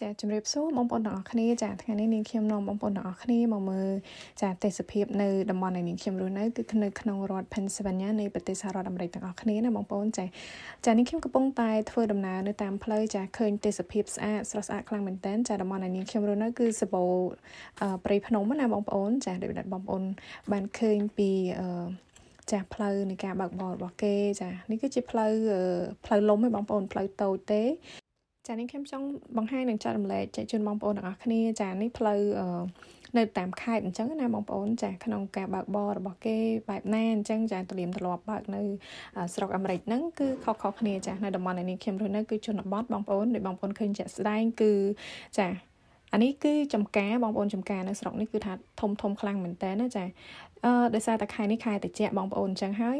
ចាជម្រាបសួរបងប្អូនទាំងអស់គ្នាចាថ្ងៃនេះនាងខ្ញុំនាំបងប្អូនទាំងអស់គ្នាមកមើលចាទេសភាពនៅតំបន់ដែលនាងខ្ញុំរស់នៅគឺនៅក្នុងរដ្ឋ Pennsylvania នៃប្រទេសសហរដ្ឋអាមេរិកទាំងអស់គ្នាណាបងប្អូនចាចានាងខ្ញុំកំពុងតែធ្វើដំណើរនៅតាមផ្លូវចាឃើញទេសភាពស្អាតស្រស់ស្អាតខ្លាំងមែនទែនចាតំបន់ដែលនាងខ្ញុំរស់នៅគឺសបោព្រៃភ្នំណាបងប្អូនចាដូចដែលបងប្អូន បានឃើញពីអឺចាស់ផ្លូវនៃការបើកបររបស់គេចានេះគឺជាផ្លូវផ្លូវលំឯងបងប្អូនផ្លូវតូចទេចានេះខ្ញុំចង់បង្ហាញនិងចែករំលែកជូនបងប្អូនទាំងអស់គ្នាចានេះផ្លូវនៅតាមខេត្តអញ្ចឹងណាបងប្អូនចាក្នុងការបើកបររបស់គេបែបណាអញ្ចឹងចាទលាមធ្លាប់បើកនៅ ស្រុកអាមេរិកហ្នឹងគឺខុសខុសគ្នាចានៅតំបន់នេះខ្ញុំរស់នៅគឺជនបទបងប្អូនដូចបងប្អូនឃើញជាក់ស្ដែងគឺចាអានេះគឺចំការបងប្អូនចំការនៅស្រុកនេះគឺថាធំធំខ្លាំងមែនតើណាចាអឺដោយសារតែខែនេះខែតិចបងប្អូនអញ្ចឹងហើយ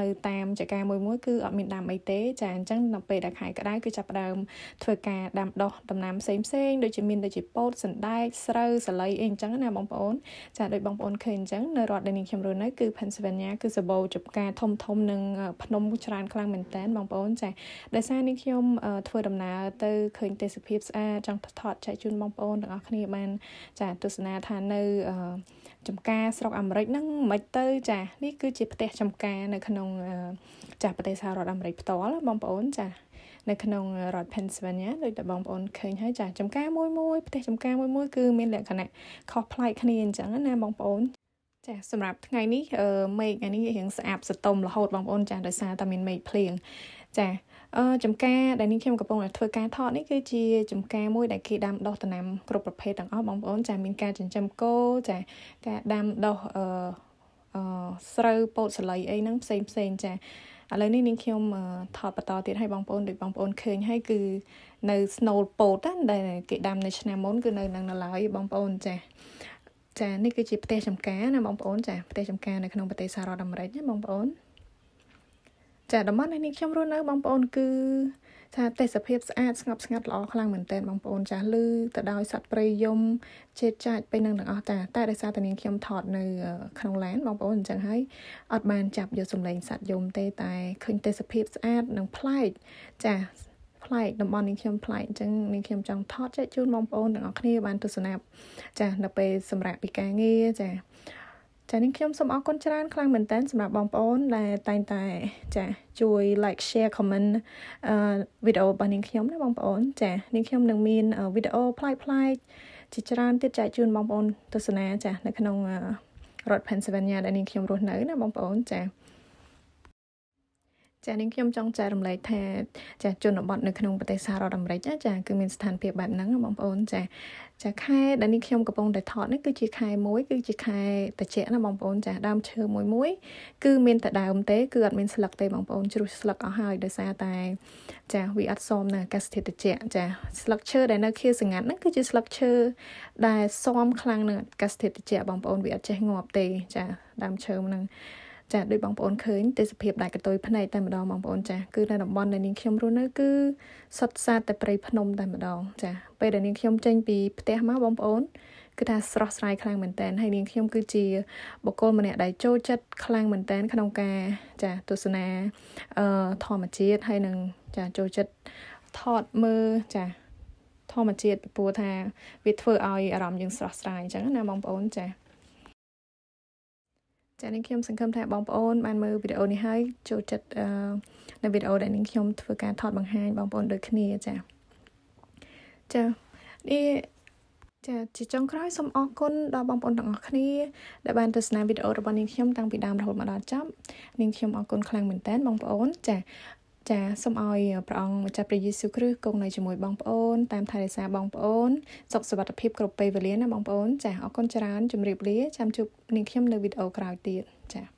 នៅតាមចកាមួយមួយគឺអត់មានដាំអីទេចាអញ្ចឹងនៅពេលដែលខែក្តៅគឺចាប់ផ្ដើមធ្វើការដាំដុះដំណាំផ្សេងផ្សេងដូចជាមានដូចជាពោតសណ្ដែកស្រូវសាលីអីអញ្ចឹងណាបងប្អូន ចាដោយបងប្អូនឃើញអញ្ចឹងនៅរដ្ឋដែលនាងខ្ញុំរស់នៅគឺ Pennsylvania គឺសម្បូរចំការធំធំនិងភ្នំច្រើនខ្លាំងមែនតើបងប្អូន ចាដោយសារនាងខ្ញុំធ្វើដំណើរទៅឃើញទេសភាពស្អាតចង់ថតចែកជូនបងប្អូនទាំងអស់គ្នាបានចាទស្សនាថានៅអឺចំការស្រុកអាមេរិកហ្នឹងមិនទៅចានេះគឺជាផ្ទះចំការនៅក្នុងចាស់ប្រទេសសហរដ្ឋអាមេរិកផ្ទាល់បងប្អូន ចា នៅក្នុងរដ្ឋ Pennsylvania ដូចតែបងប្អូនឃើញហើយចាចំការមួយមួយផ្ទះចំការមួយមួយគឺមានលក្ខណៈខុសប្លែកគ្នាអញ្ចឹងណាបងប្អូន ចាសម្រាប់ថ្ងៃនេះមេឃអានេះរៀងស្អាតសតុំរហូតបងប្អូនចាដោយសារតែមានមេឃភ្លៀងចាចំការដែលនាងខ្ញុំកំពុងតែធ្វើការថតនេះគឺជាចំការមួយដែលគេដាំដុះដំណាំគ្រប់ប្រភេទទាំងអស់បងប្អូនចាមានការចិញ្ចឹមគោចាការដាំដុះអឺអឺស្រូវពោតសលៃអីហ្នឹងផ្សេងផ្សេងចាឥឡូវនេះនាងខ្ញុំថតបន្តទៀតឲ្យបងប្អូនដូចបងប្អូនឃើញហើយគឺនៅ snow ពោតដែលគេដាំនៅឆ្នាំមុនគឺនៅនឹងនៅឡើយបងប្អូនចាចានេះគឺជាផ្ទះចំការណាបងប្អូនចាផ្ទះចំការនៅក្នុងប្រទេសសហរដ្ឋអាមេរិកណាបងប្អូនចាតំបន់នេះខ្ញុំរស់នៅបងប្អូនគឺថាទេសភាពស្អាតស្ងប់ស្ងាត់ល្អខ្លាំងមែនតើបងប្អូន ចាស់ឮទៅដោយសត្វព្រៃយំជេតចាចពេលនឹងទាំងអស់តាតែដោយសារតានាងខ្ញុំថតនៅក្នុងឡានបងប្អូនអញ្ចឹងហើយអត់បានចាប់យកសំឡេងសត្វយំទេតែឃើញទេសភាពស្អាតនិងប្លែកចាប្លែកតំបន់នេះខ្ញុំប្លែកអញ្ចឹងនាងខ្ញុំចង់ថតចែកជូន បងប្អូនទាំងអស់គ្នាបានទស្សនាចានៅពេលសម្រាប់ពីការងារចាចានេះខ្ញុំសូមអរគុណច្រើនខ្លាំងមែនតើសម្រាប់បងប្អូន ដែលតែងតែចាជួយ like share comment អឺវីដេអូរបស់នាងខ្ញុំណាបងប្អូន ចានាងខ្ញុំនឹងមានវីដេអូប្លែកប្លែកជាច្រើនទៀតចែកជូនបងប្អូន ទស្សនាចានៅក្នុងរដ្ឋ Pennsylvania ដែលនាងខ្ញុំរស់នៅណាបងប្អូនចាចា៎នាងខ្ញុំចង់ចែករំលែកថាចាជនបទនៅក្នុងប្រទេសសហរដ្ឋអាមេរិកចា គឺមានស្ថានភាពបែបហ្នឹងបងប្អូន ចាចាខែដែលនេះខ្ញុំកំពុងតែថតនេះគឺជាខែមួយគឺជាខែត្រជាក់ណាបងប្អូនចាដើមឈើមួយមួយគឺមានតែដើមទេ គឺអត់មានស្លឹកទេបងប្អូនជ្រុះស្លឹកអស់ហើយដោយសារតែចាវាអត់សមនឹងអាកាសធាតុត្រជាក់ចាស្លឹកឈើដែលនៅខៀវសង្កាត់ហ្នឹងគឺជាស្លឹកឈើដែលសមខ្លាំងនឹងអាកាសធាតុត្រជាក់បងប្អូន វាអត់ចេះងាប់ទេចាដើមឈើហ្នឹងចាដោយបងប្អូនឃើញទេសភាពដែលកតុយភ្នែកតែម្ដងបងប្អូនចាគឺនៅតំបន់ដែលនាងខ្ញុំរស់នៅគឺសុទ្ធសាធតែព្រៃភ្នំ តែម្ដងចាពេលដែលនាងខ្ញុំចេញពីផ្ទះមកបងប្អូនគឺថាស្រស់ស្រាយខ្លាំងមែនតើហើយនាងខ្ញុំគឺជាបុគ្គលម្នាក់ដែលចូលចិត្តខ្លាំងមែនតើក្នុងការ ចាទស្សនាអឺធម្មជាតិហើយនឹងចាចូលចិត្តថតមើលចាធម្មជាតិព្រោះថាវាធ្វើឲ្យអារម្មណ៍យើងស្រស់ស្រាយអញ្ចឹងណាបងប្អូនចាចា៎នាងខ្ញុំសង្ឃឹមថាបងប្អូនបានមើលវីដេអូនេះហើយចូលចិត្តនៅវីដេអូដែលនាងខ្ញុំធ្វើការថតបង្ហាញបងប្អូនដូចគ្នាចា៎ចា៎នេះចាជាចុងក្រោយសូមអរគុណដល់បងប្អូនទាំងអស់គ្នាដែលបានទស្សនាវីដេអូរបស់នាងខ្ញុំតាំងពីដើមរហូតមកដល់ចប់នាងខ្ញុំអរគុណខ្លាំងមែនតើបងប្អូនចាចាសូមឲ្យព្រះអង្គម្ចាស់ព្រះយេស៊ូវគ្រីស្ទគង់នៅជាមួយបងប្អូន តាមថែរក្សាបងប្អូនសុខសុវត្ថិភាពគ្រប់ពេលវេលាណាបងប្អូន ចាអរគុណច្រើន ជម្រាបលាចាំជួបនាងខ្ញុំនៅវីដេអូក្រោយទៀតចា